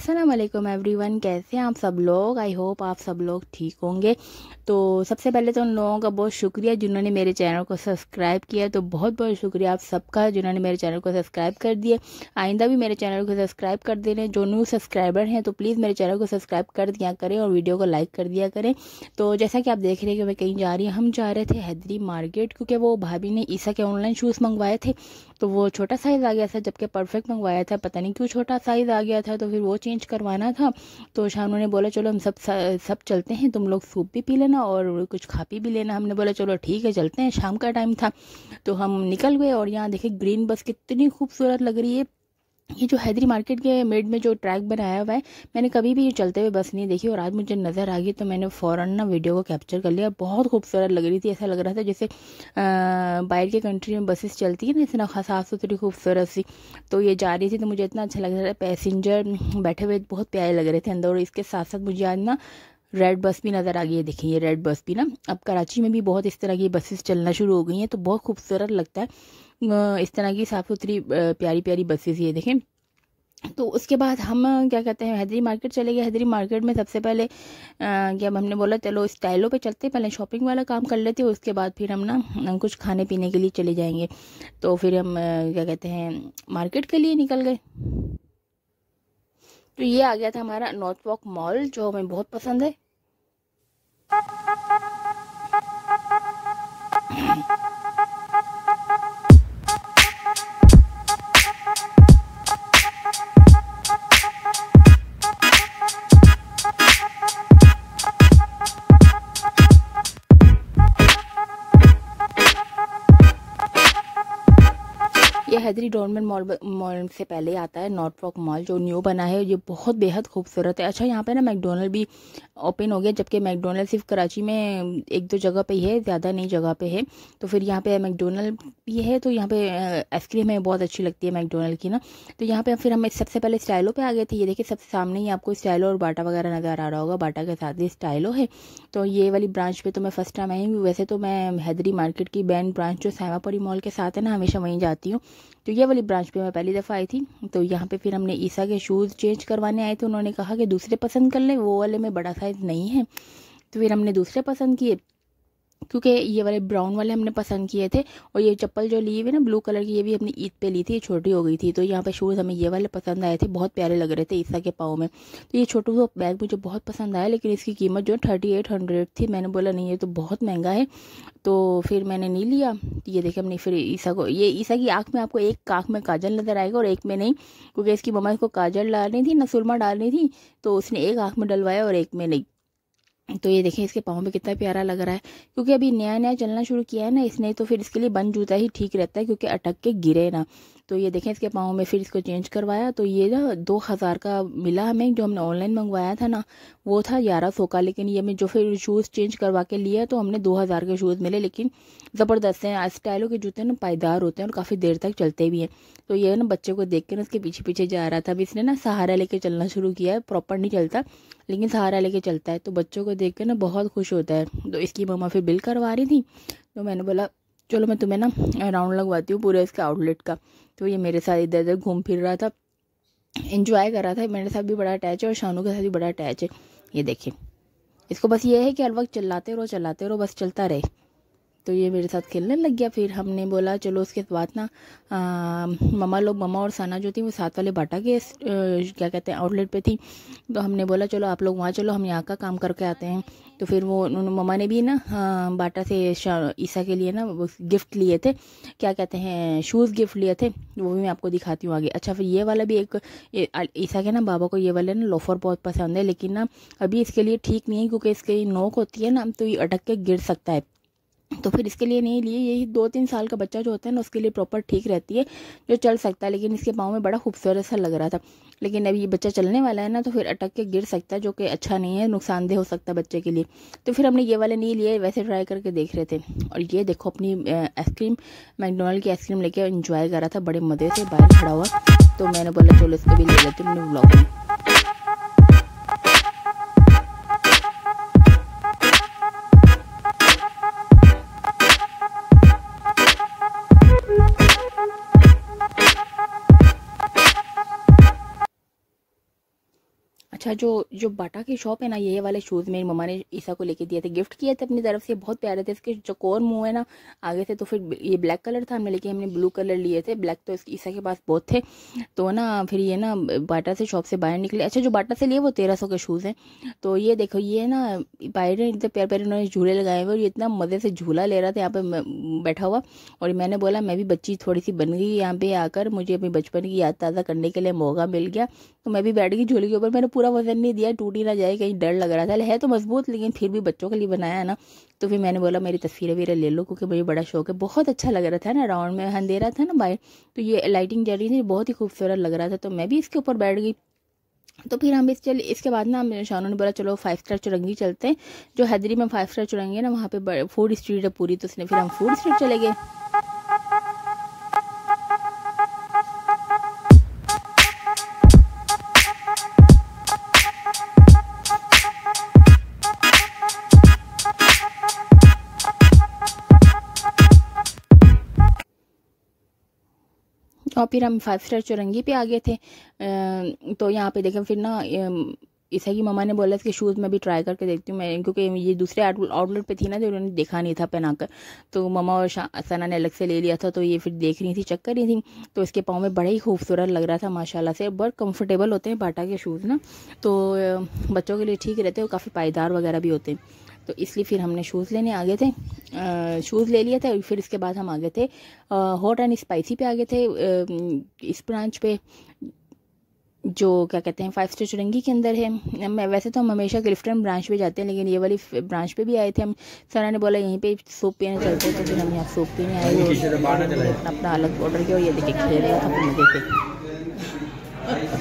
Aslam one कैसे हैं आप सब लोग आई होप आप सब लोग ठीक होंगे तो सबसे पहले तो उन लोगों का बहुत शुक्रिया जिन्होंने मेरे चैनल को सब्सक्राइब किया तो बहुत बहुत शुक्रिया आप सबका जिन्होंने मेरे चैनल को सब्सक्राइब कर दिया आइंदा भी मेरे चैनल को सब्सक्राइब कर दे रहे हैं जो न्यू सब्सक्राइबर हैं तो प्लीज़ मेरे चैनल को सब्सक्राइब कर दिया करें और वीडियो को लाइक कर दिया करें तो जैसा कि आप देख रहे हैं कि मैं कहीं जा रही हम जा रहे थे हैदरी मार्केट क्योंकि वो भाभी ने ईसा के ऑनलाइन शूज़ मंगवाए थे तो वो छोटा साइज़ आ गया था जबकि परफेक्ट मंगवाया था पता नहीं क्यों छोटा साइज़ आ गया था तो फिर वो चेंज करवाना था तो शानू ने बोला चलो हम सब सब चलते हैं तुम लोग सूप भी पी लेना और कुछ खा पी भी लेना हमने बोला चलो ठीक है चलते हैं शाम का टाइम था तो हम निकल गए और यहाँ देखे ग्रीन बस कितनी खूबसूरत लग रही है ये जो हैदरी मार्केट के मेड में जो ट्रैक बनाया हुआ है मैंने कभी भी ये चलते हुए बस नहीं देखी और आज मुझे नज़र आ गई तो मैंने फ़ौरन ना वीडियो को कैप्चर कर लिया बहुत खूबसूरत लग रही थी ऐसा लग रहा था जैसे बाहर के कंट्री में बसेस चलती है ना इतना साफ सुथरी खूबसूरत सी तो ये जा रही थी तो मुझे इतना अच्छा लग रहा था पैसेंजर बैठे हुए बहुत प्यारे लग रहे थे अंदर और इसके साथ साथ मुझे आज ना रेड बस भी नज़र आ गई है देखिए ये रेड बस भी ना अब कराची में भी बहुत इस तरह की बसेस चलना शुरू हो गई हैं तो बहुत खूबसूरत लगता है इस तरह की साफ़ सुथरी प्यारी प्यारी बसेस ये देखें तो उसके बाद हम क्या कहते हैं हैदरी मार्केट चले गए हैदरी मार्केट में सबसे पहले जब हमने बोला चलो स्टाइलों पे चलते पहले शॉपिंग वाला काम कर लेते उसके बाद फिर हम ना कुछ खाने पीने के लिए चले जाएंगे तो फिर हम क्या कहते हैं मार्केट के लिए निकल गए तो ये आ गया था हमारा नॉर्थ वॉक मॉल जो हमें बहुत पसंद है चौधरी डोरमेंट मॉल मॉल से पहले आता है नॉर्थ वॉक मॉल जो न्यू बना है ये बहुत बेहद खूबसूरत है अच्छा यहाँ पे ना मैकडोनल्ड भी ओपन हो गया जबकि मैकडोनल्ड सिर्फ कराची में एक दो जगह पे ही है ज़्यादा नई जगह पे है तो फिर यहाँ पे मैकडोनल्ड भी है तो यहाँ पे आइसक्रीम है बहुत अच्छी लगती है मैकडोनल्ड की ना तो यहाँ पे फिर हम सबसे पहले स्टाइलो पर आ गए थे ये देखिए सबसे सामने ही आपको स्टाइलो और बाटा वगैरह नज़र आ रहा होगा बाटा के साथ ही स्टाइलो है तो ये वाली ब्रांच पे तो मैं फ़र्स्ट टाइम आई हूँ वैसे तो मैं हैदरी मार्केट की बैन ब्रांच जो सैमापरी मॉल के साथ है ना हमेशा वहीं जाती हूँ तो ये वाली ब्रांच पे मैं पहली दफ़ा आई थी तो यहाँ पे फिर हमने ईसा के शूज़ चेंज करवाने आए थे उन्होंने कहा कि दूसरे पसंद कर लें वो वाले में बड़ा साइज़ नहीं है तो फिर हमने दूसरे पसंद किए क्योंकि ये वाले ब्राउन वाले हमने पसंद किए थे और ये चप्पल जो ली हुई ना ब्लू कलर की ये भी हमने ईद पे ली थी ये छोटी हो गई थी तो यहाँ पे शूज़ हमें ये वाले पसंद आए थे बहुत प्यारे लग रहे थे ईसा के पाओ में तो ये छोटू सा बैग मुझे बहुत पसंद आया लेकिन इसकी कीमत जो है थर्टी एट हंड्रेड थी मैंने बोला नहीं ये तो बहुत महंगा है तो फिर मैंने नहीं लिया ये देखे हमने फिर ईसा को ये ईसा की आँख में आपको एक आँख में काजल नज़र आएगा और एक में नहीं क्योंकि इसकी मम्मा इसको काजल डालनी थी न सुरमा डालनी थी तो उसने एक आँख में डलवाया और एक में नहीं तो ये देखें इसके पाँव में कितना प्यारा लग रहा है क्योंकि अभी नया नया चलना शुरू किया है ना इसने तो फिर इसके लिए बन जूता ही ठीक रहता है क्योंकि अटक के गिरे ना तो ये देखें इसके पाँव में फिर इसको चेंज करवाया तो ये ना दो हज़ार का मिला हमें जो हमने ऑनलाइन मंगवाया था ना वो था ग्यारह सौ का लेकिन ये हमें जो फिर शूज़ चेंज करवा के लिया तो हमने दो हज़ार के शूज़ मिले लेकिन ज़बरदस्त हैं स्टाइलों के जूते ना पायदार होते हैं और काफ़ी देर तक चलते भी हैं तो ये ना बच्चे को देख के ना उसके पीछे पीछे जा रहा था अभी इसने ना सहारा लेके चलना शुरू किया है प्रॉपर नहीं चलता लेकिन सहारा लेके चलता है तो बच्चों को देख कर ना बहुत खुश होता है तो इसकी मम्मा फिर बिल करवा रही थी तो मैंने बोला चलो मैं तुम्हें ना राउंड लगवाती हूँ पूरे इसके आउटलेट का तो ये मेरे साथ इधर उधर घूम फिर रहा था इन्जॉय कर रहा था मेरे साथ भी बड़ा अटैच है और शानू के साथ भी बड़ा अटैच है ये देखिए इसको बस ये है कि हर वक्त चलाते रहो चलाते रहो बस चलता रहे तो ये मेरे साथ खेलने लग गया फिर हमने बोला चलो उसके बाद ना ममा लोग ममा और साना जो थी वो साथ वाले बाटा के क्या कहते हैं आउटलेट पे थी तो हमने बोला चलो आप लोग वहाँ चलो हम यहाँ का काम करके आते हैं तो फिर वो ममा ने भी ना बाटा से ईसा के लिए ना गिफ्ट लिए थे क्या कहते हैं शूज़ गिफ्ट लिए थे वो भी मैं आपको दिखाती हूँ आगे अच्छा फिर ये वाला भी एक ईसा के ना बाबा को ये वाले ना लोफर बहुत पसंद है लेकिन ना अभी इसके लिए ठीक नहीं है क्योंकि इसके नोक होती है ना तो ये अटक के गिर सकता है तो फिर इसके लिए नहीं लिए यही दो तीन साल का बच्चा जो होता है ना उसके लिए प्रॉपर ठीक रहती है जो चल सकता है लेकिन इसके पाँव में बड़ा खूबसूरत सा लग रहा था लेकिन अब ये बच्चा चलने वाला है ना तो फिर अटक के गिर सकता है जो कि अच्छा नहीं है नुकसानदेह हो सकता है बच्चे के लिए तो फिर हमने ये वाले नहीं लिए वैसे ट्राई करके देख रहे थे और ये देखो अपनी आइसक्रीम मैकडोनल्ड की आइसक्रीम लेके इन्जॉय कर रहा था बड़े मज़े से बाहर खड़ा हुआ तो मैंने बोला चलो इसको भी ले लेते हैं ब्लॉग में अच्छा जो जो बाटा की शॉप है ना ये वाले शूज़ मेरी मम्मा ने ईसा को लेके दिए थे गिफ्ट किए थे अपनी तरफ से बहुत प्यारे थे इसके जो कोर है ना आगे से तो फिर ये ब्लैक कलर था हमने लेके हमने ब्लू कलर लिए थे ब्लैक तो इसके ईसा के पास बहुत थे तो ना फिर ये ना बाटा से शॉप से बाहर निकले अच्छा जो बाटा से लिए वो तेरह सौ के शूज़ हैं तो ये देखो ये ना बाहर इतने प्यार प्यारे उन्होंने झूले लगाए हुए और ये इतना मज़े से झूला ले रहा था यहाँ पे बैठा हुआ और मैंने बोला मैं भी बच्ची थोड़ी सी बन गई यहाँ पे आकर मुझे अपने बचपन की याद ताज़ा करने के लिए मौका मिल गया तो मैं भी बैठ गई झूले के ऊपर मैंने पूरा वजन नहीं दिया टूट ही ना जाए कहीं डर लग रहा था है तो मजबूत लेकिन फिर भी बच्चों के लिए बनाया है ना तो फिर मैंने बोला मेरी तस्वीरें वीरें ले लो क्योंकि मुझे बड़ा शौक है बहुत अच्छा लग रहा था ना राउंड में अंधेरा था ना बाहर तो ये लाइटिंग जल रही थी बहुत ही खूबसूरत लग रहा था तो मैं भी इसके ऊपर बैठ गई तो फिर हम इस चल इसके बाद ना मेरे शानू ने बोला चलो फाइव स्टार चुरंगी चलते हैं जो हैदरी में फाइव स्टार चुरंगी है ना वहाँ पे फूड स्ट्रीट है पूरी तो उसने फिर हम फूड स्ट्रीट चले गए और फिर हम फाइव स्टार चौरंगी पे आ गए थे तो यहाँ पे देखें फिर ना ईसा की मम्मा ने बोला इसके शूज़ मैं भी ट्राई करके देखती हूँ मैं क्योंकि ये दूसरे आउटलेट पे थी ना जो उन्होंने देखा नहीं था पहना कर तो मम्मा और सना ने अलग से ले लिया था तो ये फिर देख रही थी चेक कर रही थी तो इसके पाँव में बड़ा ही खूबसूरत लग रहा था माशाल्लाह से बहुत कंफर्टेबल होते हैं बाटा के शूज़ ना तो बच्चों के लिए ठीक रहते हैं और काफ़ी पायदार वगैरह भी होते हैं तो इसलिए फिर हमने शूज़ लेने आ गए थे शूज़ ले लिए थे फिर इसके बाद हम आ गए थे हॉट एंड स्पाइसी पे आ गए थे आ, इस ब्रांच पे जो क्या कहते हैं फाइव स्टार चुरंगी के अंदर है मैं वैसे तो हम हमेशा क्लिफ्टन ब्रांच पे जाते हैं लेकिन ये वाली ब्रांच पे भी आए थे हम सरा ने बोला यहीं पे सूप पीने चलते हैं तो फिर हम यहाँ सूप पीने आए अपना अलग ऑर्डर किया और ये देखे खेल रहे था देखे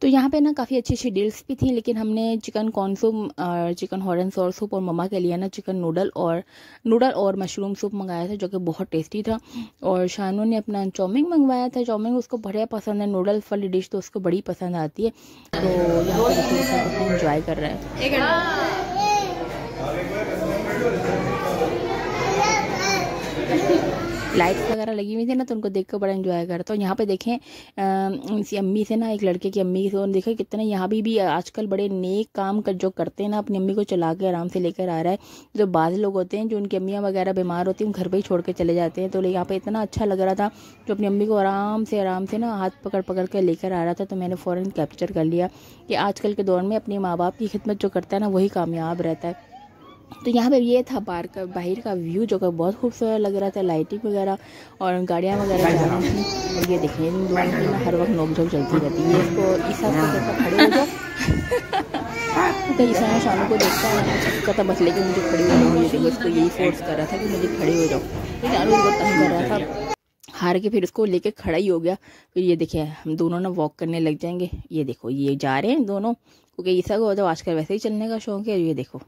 तो यहाँ पे ना काफ़ी अच्छी अच्छी डील्स भी थी लेकिन हमने चिकन कॉर्न सूप चिकन हॉरन सॉर सूप और मम्मा के लिए ना चिकन नूडल और नूडल और मशरूम सूप मंगाया था जो कि बहुत टेस्टी था और शानू ने अपना चाउमिन मंगवाया था चाउमिन उसको बढ़िया पसंद है नूडल्स वाली डिश तो उसको बड़ी पसंद आती है तो यहाँ पर इंजॉय तो कर रहे हैं लाइट्स वगैरह लगी हुई थी ना तो उनको देख कर बड़ा इन्जॉय करता हूँ यहाँ पे देखें इसी अम्मी से ना एक लड़के की अम्मी से उन्होंने देखा कितना यहाँ भी भी आजकल बड़े नेक काम कर जो करते हैं ना अपनी अम्मी को चला के आराम से लेकर आ रहा है जो बाज़ लोग होते हैं जो उनकी अम्मियाँ वगैरह बीमार होती हैं घर पर ही छोड़ के चले जाते हैं तो यहाँ पर इतना अच्छा लग रहा था जो अपनी अम्मी को आराम से आराम से ना हाथ पकड़ पकड़ कर लेकर आ रहा था तो मैंने फ़ौरन कैप्चर कर लिया कि आजकल के दौर में अपने माँ बाप की खिदमत जो करता है ना वही कामयाब रहता है तो यहाँ पे ये था पार्क का बाहर का व्यू जो कि बहुत खूबसूरत लग रहा था लाइटिंग वगैरह और गाड़ियाँ वगैरह जा रही थी और ये देखिए इन दोनों की हर वक्त नोकझोंक चलती रहती है इसको इस खड़े हो जाओ तो शाम को देखता है का था बस लेकिन मुझे खड़ी हो जाओ मुझे उसको यही फोर्स कर रहा था कि मुझे खड़े हो जाओ तो जानू तंग कर रहा था हार के फिर उसको लेके खड़ा ही हो गया फिर ये देखिए हम दोनों ना वॉक करने लग जाएंगे ये देखो ये जा रहे हैं दोनों क्योंकि ईसा को तो आजकल वैसे ही चलने का शौक है ये देखो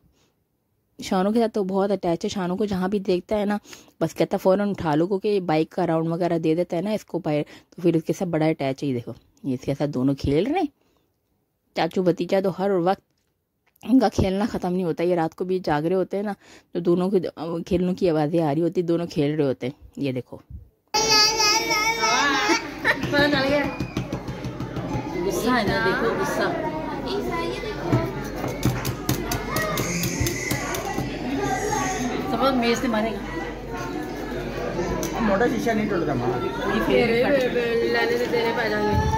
शानों के साथ तो बहुत अटैच है शानों को जहाँ भी देखता है ना बस कहता है फ़ौरन उठा लो क्योंकि बाइक का राउंड वगैरह दे देता है ना इसको पैर तो फिर उसके साथ बड़ा अटैच है ही देखो ये इसके साथ दोनों खेल रहे हैं चाचू भतीजा तो हर वक्त उनका खेलना ख़त्म नहीं होता ये रात को भी जाग रहे होते हैं ना तो दोनों के खेलने की आवाज़ें आ रही होती दोनों खेल रहे होते हैं ये देखो गुस्सा है ना देखो गुस्सा मेज से मोटा शीशा नहीं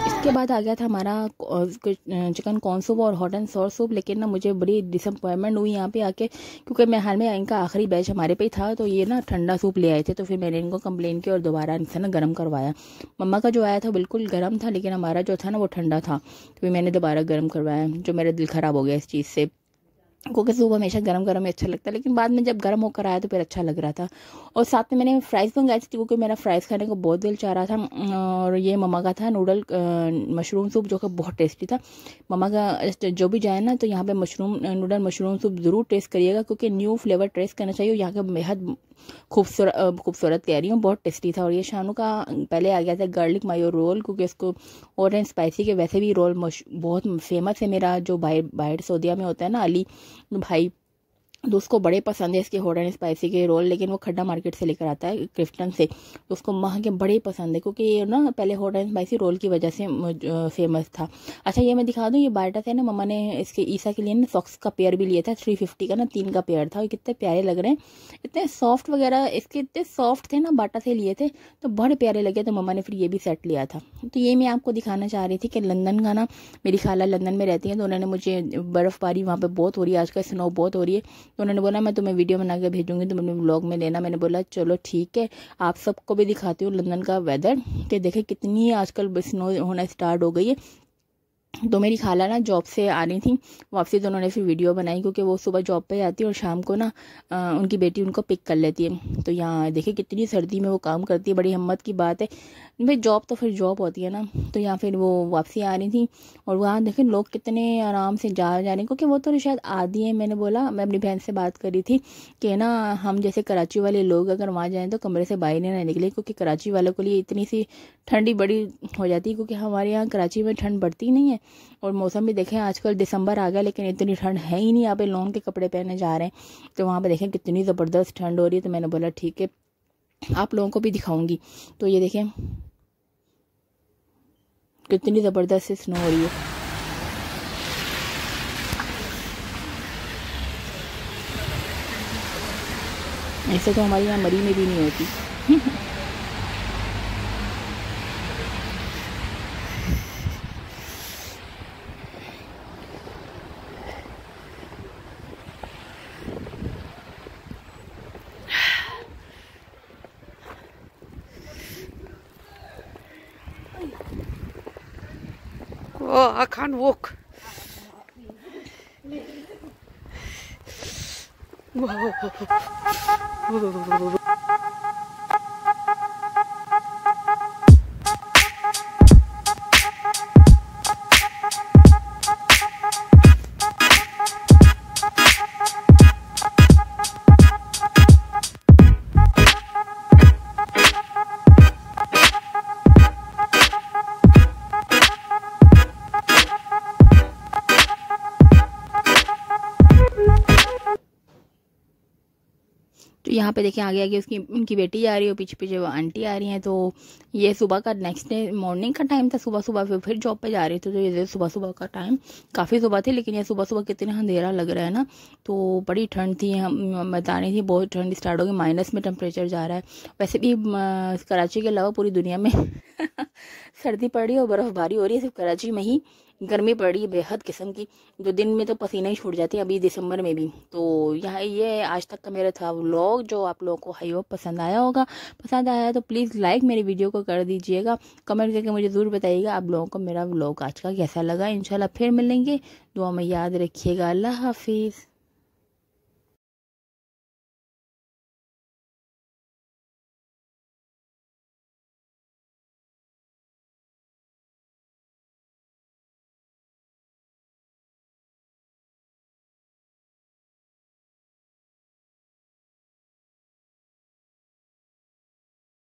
इसके बाद आ गया था हमारा चिकन कॉर्न सूप और हॉट एंड सॉस सूप लेकिन ना मुझे बड़ी डिसअपॉइंटमेंट हुई यहाँ पे आके क्योंकि मैं हाल में इनका आखिरी बैच हमारे पे था तो ये ना ठंडा सूप ले आए थे तो फिर मैंने इनको कंप्लेन की और दोबारा इनसे ना गर्म करवाया मम्मा का जो आया था बिल्कुल गर्म था लेकिन हमारा जो था ना वो ठंडा था तो फिर मैंने दोबारा गर्म करवाया जो मेरा दिल ख़राब हो गया इस चीज़ से क्योंकि सूप हमेशा गर्म गर्म में अच्छा लगता है लेकिन बाद में जब गर्म होकर आया तो फिर अच्छा लग रहा था और साथ में मैंने फ्राइज़ मंगाई थी क्योंकि मेरा फ्राइज़ खाने को बहुत दिल चाह रहा था और ये ममा का था नूडल मशरूम सूप जो कि बहुत टेस्टी था ममा का जो भी जाए ना तो यहाँ पे मशरूम नूडल मशरूम सूप ज़रूर टेस्ट करिएगा क्योंकि न्यू फ्लेवर टेस्ट करना चाहिए यहाँ का बेहद खूबसूरत खूबसूरत कह रही हूँ बहुत टेस्टी था और ये शानू का पहले आ गया था गार्लिक मायो रोल क्योंकि उसको और स्पाइसी के वैसे भी रोल बहुत फेमस है मेरा जो बाहर बाहर सऊदिया में होता है ना अली भाई तो उसको बड़े पसंद है इसके हॉट एंड स्पाइसी के रोल लेकिन वो खड्डा मार्केट से लेकर आता है क्रिफ्टन से तो उसको माह के बड़े पसंद है क्योंकि ये ना पहले हॉट एंड स्पाइसी रोल की वजह से फेमस था अच्छा ये मैं दिखा दूँ ये बाटा से ना मम्मा ने इसके ईसा के लिए ना सॉक्स का पेयर भी लिया था थ्री फिफ्टी का ना तीन का पेयर था और कितने प्यारे लग रहे हैं इतने सॉफ्ट वगैरह इसके इतने सॉफ्ट थे ना बाटा से लिए थे तो बड़े प्यारे लगे तो मम्मा ने फिर ये भी सेट लिया था तो ये मैं आपको दिखाना चाह रही थी कि लंदन का ना मेरी खाला लंदन में रहती है तो उन्होंने मुझे बर्फ़बारी वहाँ पर बहुत हो रही है आज स्नो बहुत हो रही है तो उन्होंने बोला मैं तुम्हें वीडियो बना के भेजूंगी तुम अपने ब्लॉग में लेना मैंने बोला चलो ठीक है आप सबको भी दिखाती हूँ लंदन का वेदर कि देखे कितनी आजकल स्नो होना स्टार्ट हो गई है तो मेरी खाला ना जॉब से आ रही थी वापसी तो उन्होंने फिर वीडियो बनाई क्योंकि वो सुबह जॉब पे जाती है और शाम को ना उनकी बेटी उनको पिक कर लेती है तो यहाँ देखिए कितनी सर्दी में वो काम करती है बड़ी हिम्मत की बात है भाई जॉब तो फिर जॉब होती है ना तो यहाँ फिर वो वापसी आ रही थी और वहाँ देखें लोग कितने आराम से जा जा रहे हैं क्योंकि वो तो शायद आदि है मैंने बोला मैं अपनी बहन से बात करी थी कि ना हम जैसे कराची वाले लोग अगर वहाँ जाएँ तो कमरे से बाहर नहीं निकले क्योंकि कराची वालों के लिए इतनी सी ठंडी बड़ी हो जाती है क्योंकि हमारे यहाँ कराची में ठंड बढ़ती नहीं है और मौसम भी देखें आजकल दिसंबर आ गया लेकिन इतनी ठंड है ही नहीं यहाँ पे लॉन्ग के कपड़े पहने जा रहे हैं तो वहाँ पर देखें कितनी ज़बरदस्त ठंड हो रही है तो मैंने बोला ठीक है आप लोगों को भी दिखाऊंगी तो ये देखें कितनी ज़बरदस्त स्नो हो रही है ऐसे तो हमारे यहाँ मरी में भी नहीं होती Oh, I can't walk. Whoa. Whoa. यहाँ पे देखिए आगे आगे उसकी उनकी बेटी आ रही है पीछे पीछे वो आंटी आ रही हैं तो ये सुबह का नेक्स्ट डे मॉर्निंग का टाइम था सुबह सुबह फिर फिर जॉब पे जा रही थी तो ये सुबह सुबह का टाइम काफ़ी सुबह थी लेकिन ये सुबह सुबह कितना अंधेरा लग रहा है ना तो बड़ी ठंड थी हम बता रही थी बहुत ठंड स्टार्ट हो गई माइनस में टेम्परेचर जा रहा है वैसे भी कराची के अलावा पूरी दुनिया में सर्दी पड़ रही है और बर्फ़बारी हो रही है सिर्फ कराची में ही गर्मी पड़ रही है बेहद किस्म की जो दिन में तो पसीना ही छूट जाती है अभी दिसंबर में भी तो यहाँ ये आज तक का मेरा था व्लॉग जो आप लोगों को हाई होप पसंद आया होगा पसंद आया तो प्लीज़ लाइक मेरे वीडियो को कर दीजिएगा कमेंट करके मुझे ज़रूर बताइएगा आप लोगों को मेरा व्लॉग आज का कैसा लगा इन फिर मिलेंगे दुआ में याद रखिएगा अल्लाह हाफिज़